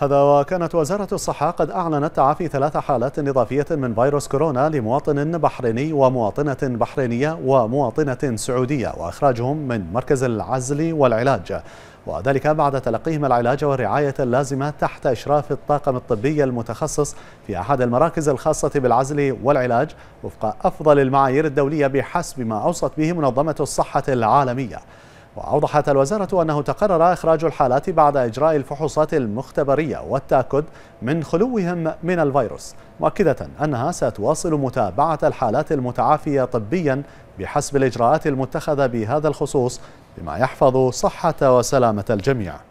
هذا وكانت وزارة الصحة قد أعلنت تعافي ثلاث حالات إضافية من فيروس كورونا لمواطن بحريني ومواطنة بحرينية ومواطنة سعودية وإخراجهم من مركز العزل والعلاج وذلك بعد تلقيهم العلاج والرعاية اللازمة تحت إشراف الطاقم الطبي المتخصص في أحد المراكز الخاصة بالعزل والعلاج وفق أفضل المعايير الدولية بحسب ما أوصت به منظمة الصحة العالمية وأوضحت الوزارة أنه تقرر إخراج الحالات بعد إجراء الفحوصات المختبرية والتأكد من خلوهم من الفيروس مؤكدة أنها ستواصل متابعة الحالات المتعافية طبيا بحسب الإجراءات المتخذة بهذا الخصوص بما يحفظ صحة وسلامة الجميع